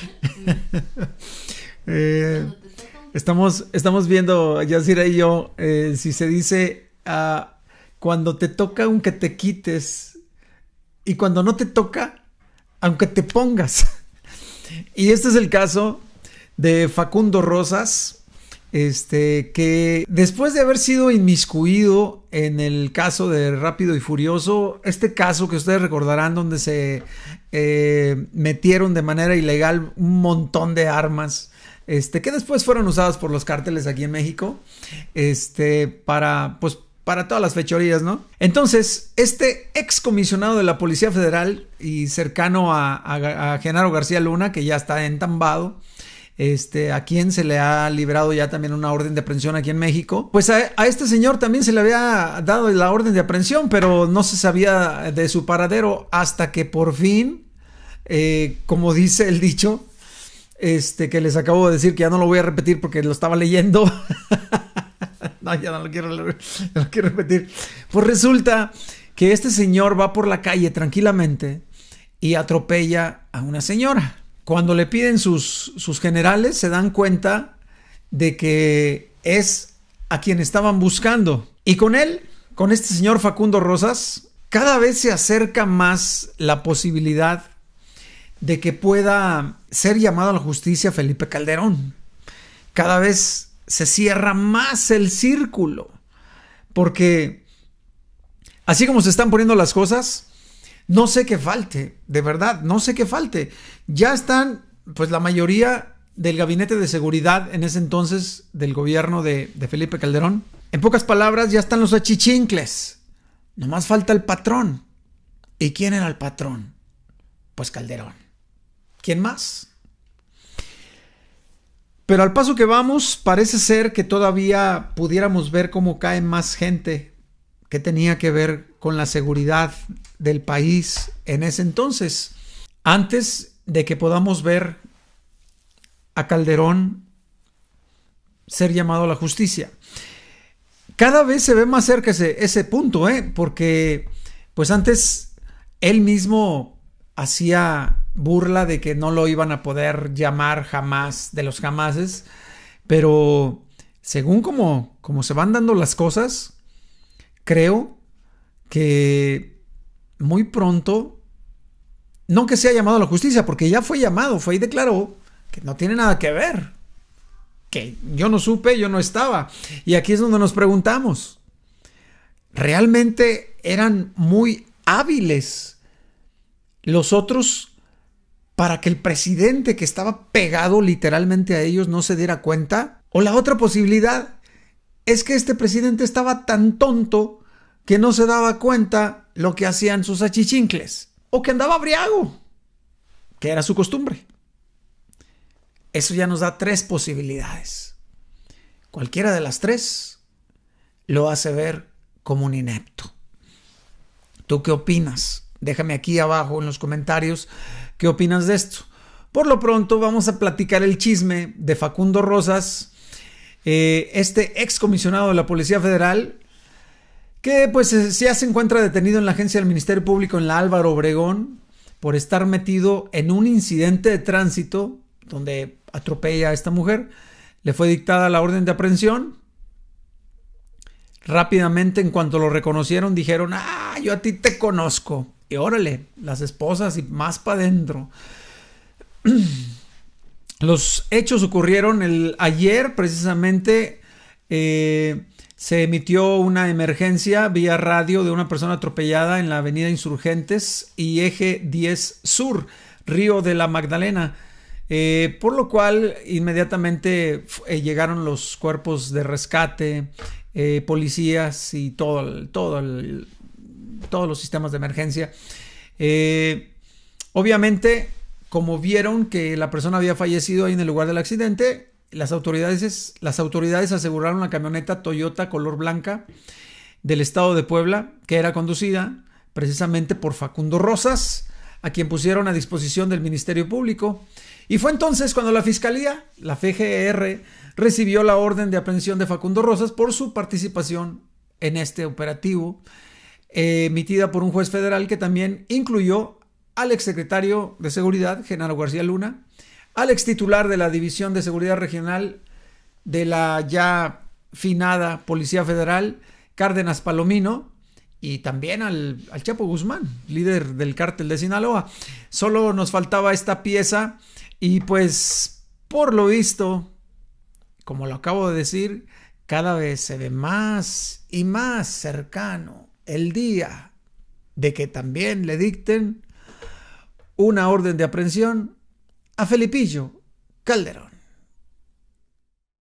Eh, estamos, estamos viendo, Ya y yo, eh, si se dice ah, cuando te toca, aunque te quites, y cuando no te toca, aunque te pongas. y este es el caso de Facundo Rosas este, que después de haber sido inmiscuido en el caso de Rápido y Furioso, este caso que ustedes recordarán donde se eh, metieron de manera ilegal un montón de armas, este, que después fueron usadas por los cárteles aquí en México, este, para, pues, para todas las fechorías, ¿no? Entonces, este ex comisionado de la Policía Federal y cercano a, a Genaro García Luna, que ya está entambado, este, a quien se le ha liberado ya también una orden de aprehensión aquí en México. Pues a, este señor también se le había dado la orden de aprehensión, pero no se sabía de su paradero hasta que por fin, eh, como dice el dicho, este, que les acabo de decir que ya no lo voy a repetir porque lo estaba leyendo. no, ya no lo quiero repetir. Pues resulta que este señor va por la calle tranquilamente y atropella a una señora cuando le piden sus, generales, se dan cuenta de que es a quien estaban buscando. Y con él, con este señor Facundo Rosas, cada vez se acerca más la posibilidad de que pueda ser llamado a la justicia Felipe Calderón. Cada vez se cierra más el círculo, porque así como se están poniendo las cosas, no sé qué falte, de verdad, no sé qué falte. Ya están, pues la mayoría del gabinete de seguridad en ese entonces del gobierno de, Felipe Calderón. En pocas palabras, ya están los achichincles. Nomás falta el patrón. ¿Y quién era el patrón? Pues Calderón. ¿Quién más? Pero al paso que vamos, parece ser que todavía pudiéramos ver cómo cae más gente que tenía que ver con la seguridad del país en ese entonces. Antes de que podamos ver a Calderón ser llamado a la justicia. Cada vez se ve más cerca ese, ese punto, ¿eh? porque pues antes él mismo hacía burla de que no lo iban a poder llamar jamás de los jamases, pero según como, como se van dando las cosas, creo que muy pronto, no que sea llamado a la justicia, porque ya fue llamado, fue y declaró que no tiene nada que ver, que yo no supe, yo no estaba. Y aquí es donde nos preguntamos, ¿realmente eran muy hábiles los otros para que el presidente que estaba pegado literalmente a ellos no se diera cuenta? O la otra posibilidad es que este presidente estaba tan tonto que no se daba cuenta lo que hacían sus achichincles o que andaba briago, que era su costumbre. Eso ya nos da tres posibilidades. Cualquiera de las tres lo hace ver como un inepto. ¿Tú qué opinas? Déjame aquí abajo en los comentarios qué opinas de esto. Por lo pronto vamos a platicar el chisme de Facundo Rosas, eh, Este este excomisionado de la Policía Federal, que pues ya se encuentra detenido en la agencia del Ministerio Público en la Álvaro Obregón por estar metido en un incidente de tránsito donde atropella a esta mujer. Le fue dictada la orden de aprehensión. Rápidamente, en cuanto lo reconocieron, dijeron, ah, yo a ti te conozco. Y órale, las esposas y más para adentro. Los hechos ocurrieron el, ayer, precisamente, eh, se emitió una emergencia vía radio de una persona atropellada en la avenida Insurgentes y eje 10 Sur, Río de la Magdalena. Eh, por lo cual inmediatamente eh, llegaron los cuerpos de rescate, eh, policías y todo, todo todos los sistemas de emergencia. obviamente, como vieron que la persona había fallecido ahí en el lugar del accidente, las autoridades, las autoridades aseguraron la camioneta Toyota color blanca del estado de Puebla, que era conducida precisamente por Facundo Rosas, a quien pusieron a disposición del Ministerio Público. Y fue entonces cuando la Fiscalía, la FGR, recibió la orden de aprehensión de Facundo Rosas por su participación en este operativo, eh, emitida por un juez federal que también incluyó al exsecretario de Seguridad, Genaro García Luna, al ex titular de la División de Seguridad Regional de la ya finada Policía Federal, Cárdenas Palomino, y también al, al Chapo Guzmán, líder del cártel de Sinaloa. Solo nos faltaba esta pieza y pues por lo visto, como lo acabo de decir, cada vez se ve más y más cercano el día de que también le dicten una orden de aprehensión a Felipillo Calderón.